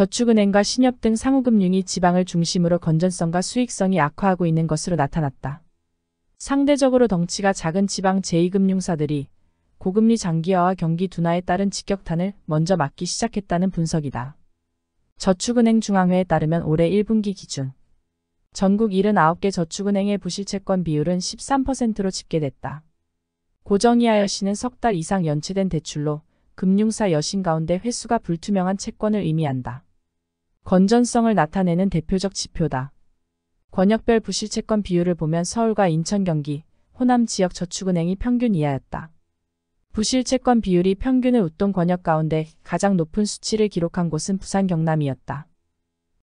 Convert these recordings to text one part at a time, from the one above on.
저축은행과 신협 등 상호금융이 지방을 중심으로 건전성과 수익성이 악화하고 있는 것으로 나타났다. 상대적으로 덩치가 작은 지방 제2금융사들이 고금리 장기화와 경기 둔화에 따른 직격탄을 먼저 맞기 시작했다는 분석이다. 저축은행 중앙회에 따르면 올해 1분기 기준 전국 79개 저축은행의 부실채권 비율은 13%로 집계됐다. 고정이하 여신은 석달 이상 연체된 대출로 금융사 여신 가운데 횟수가 불투명한 채권을 의미한다. 건전성을 나타내는 대표적 지표다. 권역별 부실채권 비율을 보면 서울과 인천 경기, 호남 지역 저축은행이 평균 이하였다. 부실채권 비율이 평균을 웃돈 권역 가운데 가장 높은 수치를 기록한 곳은 부산 경남이었다.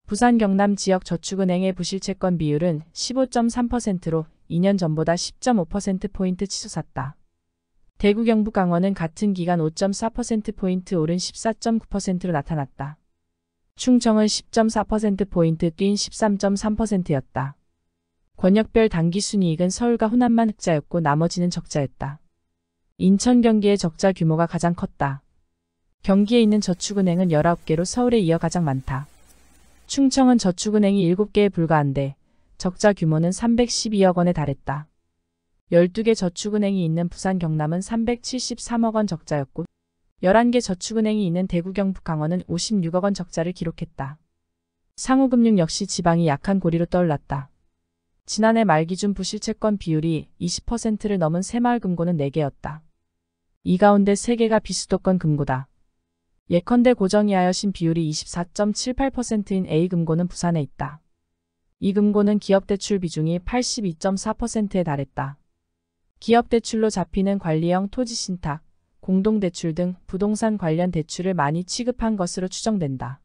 부산 경남 지역 저축은행의 부실채권 비율은 15.3%로 2년 전보다 10.5%포인트 치솟았다. 대구 경북 강원은 같은 기간 5.4%포인트 오른 14.9%로 나타났다. 충청은 10.4%포인트 뛴 13.3%였다. 권역별 단기 순이익은 서울과 호남만 흑자였고 나머지는 적자였다. 인천 경기의 적자 규모가 가장 컸다. 경기에 있는 저축은행은 19개로 서울에 이어 가장 많다. 충청은 저축은행이 7개에 불과한데 적자 규모는 312억 원에 달했다. 12개 저축은행이 있는 부산 경남은 373억 원 적자였고 11개 저축은행이 있는 대구 경북 강원은 56억 원 적자를 기록했다. 상호금융 역시 지방이 약한 고리로 떠올랐다. 지난해 말 기준 부실채권 비율이 20%를 넘은 새마을금고는 4개였다. 이 가운데 3개가 비수도권 금고다. 예컨대 고정이하여신 비율이 24.78%인 A금고는 부산에 있다. 이금고는 기업대출 비중이 82.4%에 달했다. 기업대출로 잡히는 관리형 토지신탁, 공동대출 등 부동산 관련 대출을 많이 취급한 것으로 추정된다.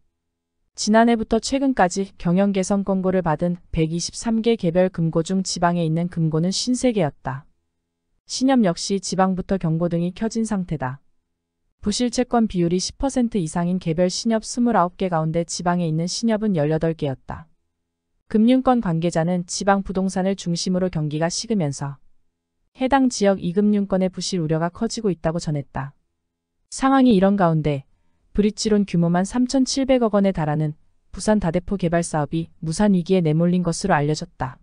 지난해부터 최근까지 경영 개선 권고를 받은 123개 개별 금고 중 지방에 있는 금고는 신세계였다 신협 역시 지방부터 경고등이 켜진 상태다. 부실 채권 비율이 10% 이상인 개별 신협 29개 가운데 지방에 있는 신협은 18개였다. 금융권 관계자는 지방 부동산을 중심으로 경기가 식으면서 해당 지역 이금융권의 부실 우려가 커지고 있다고 전했다. 상황이 이런 가운데 브릿지론 규모만 3,700억 원에 달하는 부산 다대포 개발 사업이 무산 위기에 내몰린 것으로 알려졌다.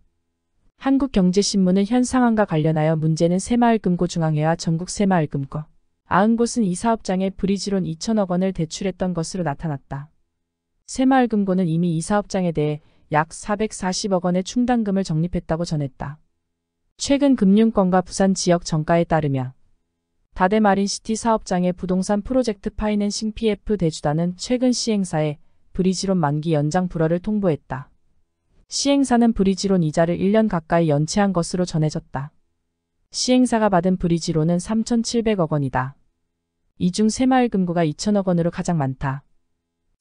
한국경제신문은 현 상황과 관련하여 문제는 새마을금고중앙회와 전국 새마을금고 아흔곳은이 사업장에 브릿지론 2천억 원을 대출했던 것으로 나타났다. 새마을금고는 이미 이 사업장에 대해 약 440억 원의 충당금을 적립했다고 전했다. 최근 금융권과 부산 지역 정가에 따르면 다대 마린시티 사업장의 부동산 프로젝트 파이낸싱 PF 대주단은 최근 시행사에 브리지론 만기 연장 불허를 통보했다. 시행사는 브리지론 이자를 1년 가까이 연체한 것으로 전해졌다. 시행사가 받은 브리지론은 3,700억 원이다. 이 중 새마을금고가 2,000억 원으로 가장 많다.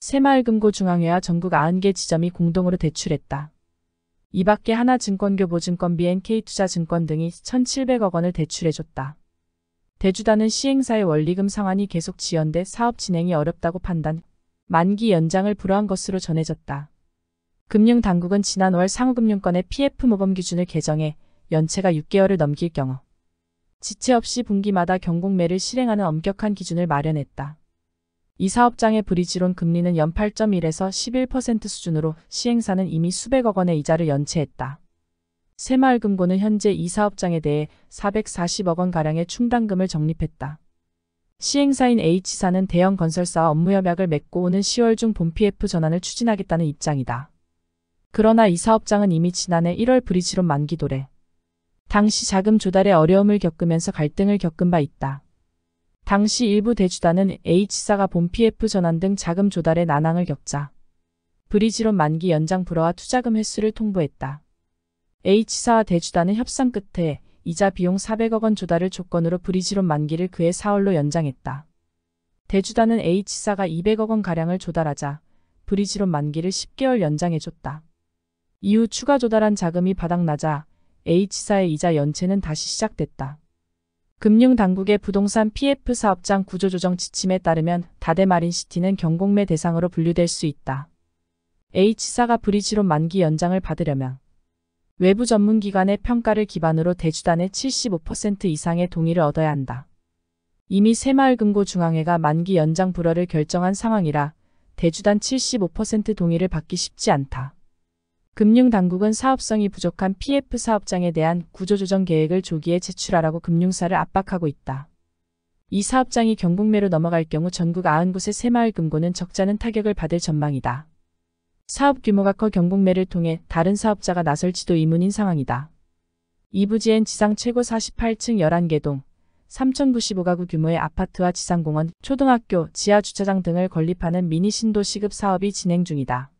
새마을금고 중앙회와 전국 90개 지점이 공동으로 대출했다. 이밖에 하나증권교보증권 BNK투자증권 등이 1,700억 원을 대출해줬다. 대주단은 시행사의 원리금 상환이 계속 지연돼 사업 진행이 어렵다고 판단, 만기 연장을 불허한 것으로 전해졌다. 금융당국은 지난 5월 상호금융권의 PF 모범 기준을 개정해 연체가 6개월을 넘길 경우 지체 없이 분기마다 경공매를 실행하는 엄격한 기준을 마련했다. 이 사업장의 브릿지론 금리는 연 8.1에서 11% 수준으로 시행사는 이미 수백억 원의 이자를 연체했다. 새마을금고는 현재 이 사업장에 대해 440억 원가량의 충당금을 적립했다. 시행사인 H사는 대형 건설사와 업무협약을 맺고 오는 10월 중 본PF 전환을 추진하겠다는 입장이다. 그러나 이 사업장은 이미 지난해 1월 브릿지론 만기 도래. 당시 자금 조달에 어려움을 겪으면서 갈등을 겪은 바 있다. 당시 일부 대주단은 H사가 본 PF 전환 등 자금 조달에 난항을 겪자 브리지론 만기 연장 불허와 투자금 횟수를 통보했다. H사와 대주단은 협상 끝에 이자 비용 400억 원 조달을 조건으로 브리지론 만기를 그해 4월로 연장했다. 대주단은 H사가 200억 원가량을 조달하자 브리지론 만기를 10개월 연장해줬다. 이후 추가 조달한 자금이 바닥나자 H사의 이자 연체는 다시 시작됐다. 금융당국의 부동산 PF 사업장 구조조정 지침에 따르면 다대마린시티는 경공매 대상으로 분류될 수 있다. H사가 브리지론 만기 연장을 받으려면 외부 전문기관의 평가를 기반으로 대주단의 75% 이상의 동의를 얻어야 한다. 이미 새마을금고 중앙회가 만기 연장 불허를 결정한 상황이라 대주단 75% 동의를 받기 쉽지 않다. 금융당국은 사업성이 부족한 PF 사업장에 대한 구조조정 계획을 조기에 제출하라고 금융사를 압박하고 있다. 이 사업장이 경북매로 넘어갈 경우 전국 90곳의 새마을 금고는 적잖은 타격을 받을 전망이다. 사업 규모가 커 경북매를 통해 다른 사업자가 나설지도 의문인 상황이다. 이부지엔 지상 최고 48층 11개동, 3,095가구 규모의 아파트와 지상공원, 초등학교, 지하주차장 등을 건립하는 미니 신도시급 사업이 진행 중이다.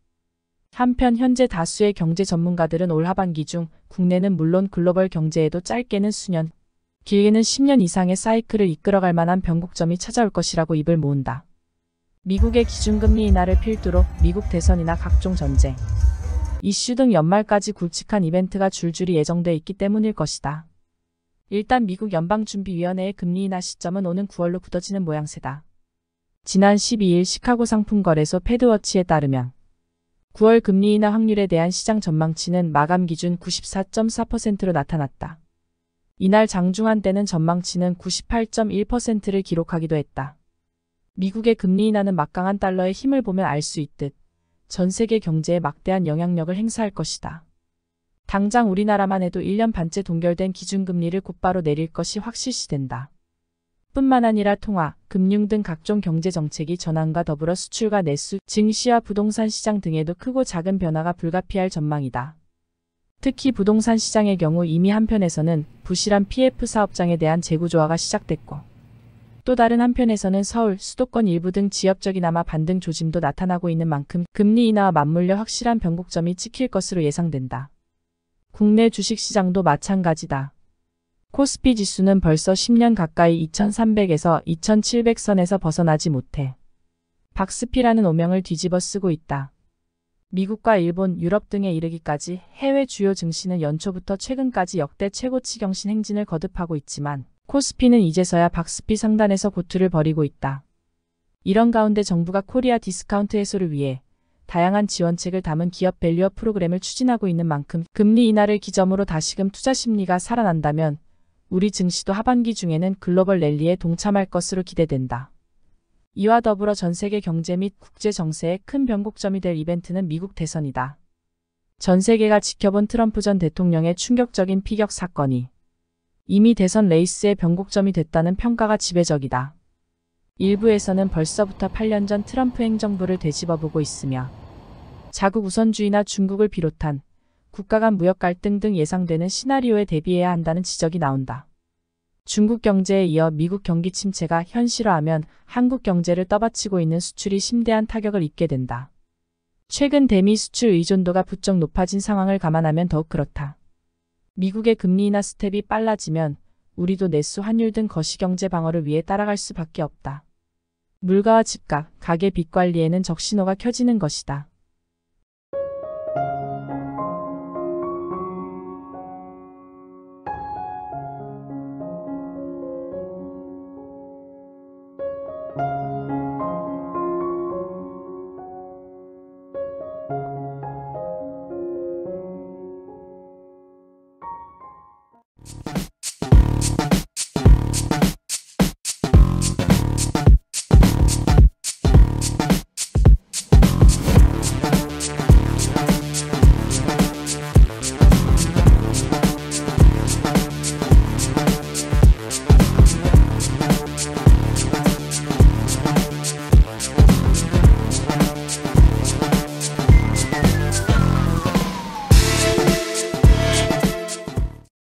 한편 현재 다수의 경제 전문가들은 올 하반기 중 국내는 물론 글로벌 경제에도 짧게는 수년, 길게는 10년 이상의 사이클을 이끌어갈 만한 변곡점이 찾아올 것이라고 입을 모은다. 미국의 기준금리 인하를 필두로 미국 대선이나 각종 전쟁, 이슈 등 연말까지 굵직한 이벤트가 줄줄이 예정돼 있기 때문일 것이다. 일단 미국 연방준비위원회의 금리 인하 시점은 오는 9월로 굳어지는 모양새다. 지난 12일 시카고 상품거래소 패드워치에 따르면 9월 금리 인하 확률에 대한 시장 전망치는 마감 기준 94.4%로 나타났다. 이날 장중한 때는 전망치는 98.1%를 기록하기도 했다. 미국의 금리 인하는 막강한 달러의 힘을 보면 알 수 있듯 전 세계 경제에 막대한 영향력을 행사할 것이다. 당장 우리나라만 해도 1년 반째 동결된 기준금리를 곧바로 내릴 것이 확실시된다. 뿐만 아니라 통화, 금융 등 각종 경제 정책이 전환과 더불어 수출과 내수, 증시와 부동산 시장 등에도 크고 작은 변화가 불가피할 전망이다. 특히 부동산 시장의 경우 이미 한편에서는 부실한 PF 사업장에 대한 재구조화가 시작됐고 또 다른 한편에서는 서울, 수도권 일부 등 지역적이나마 반등 조짐도 나타나고 있는 만큼 금리 인하와 맞물려 확실한 변곡점이 찍힐 것으로 예상된다. 국내 주식시장도 마찬가지다. 코스피 지수는 벌써 10년 가까이 2300에서 2700선에서 벗어나지 못해 박스피라는 오명을 뒤집어 쓰고 있다. 미국과 일본, 유럽 등에 이르기까지 해외 주요 증시는 연초부터 최근까지 역대 최고치 경신 행진을 거듭하고 있지만 코스피는 이제서야 박스피 상단에서 고투를 벌이고 있다. 이런 가운데 정부가 코리아 디스카운트 해소를 위해 다양한 지원책을 담은 기업 밸류업 프로그램을 추진하고 있는 만큼 금리 인하를 기점으로 다시금 투자 심리가 살아난다면 우리 증시도 하반기 중에는 글로벌 랠리에 동참할 것으로 기대된다. 이와 더불어 전 세계 경제 및 국제 정세의 큰 변곡점이 될 이벤트는 미국 대선이다. 전 세계가 지켜본 트럼프 전 대통령의 충격적인 피격 사건이 이미 대선 레이스의 변곡점이 됐다는 평가가 지배적이다. 일부에서는 벌써부터 8년 전 트럼프 행정부를 되짚어보고 있으며 자국 우선주의나 중국을 비롯한 국가 간 무역 갈등 등 예상되는 시나리오에 대비해야 한다는 지적이 나온다. 중국 경제에 이어 미국 경기 침체가 현실화하면 한국 경제를 떠받치고 있는 수출이 심대한 타격을 입게 된다. 최근 대미 수출 의존도가 부쩍 높아진 상황을 감안하면 더욱 그렇다. 미국의 금리 인하 스텝이 빨라지면 우리도 내수 환율 등 거시경제 방어를 위해 따라갈 수밖에 없다. 물가와 집값, 가계 빚 관리에는 적신호가 켜지는 것이다.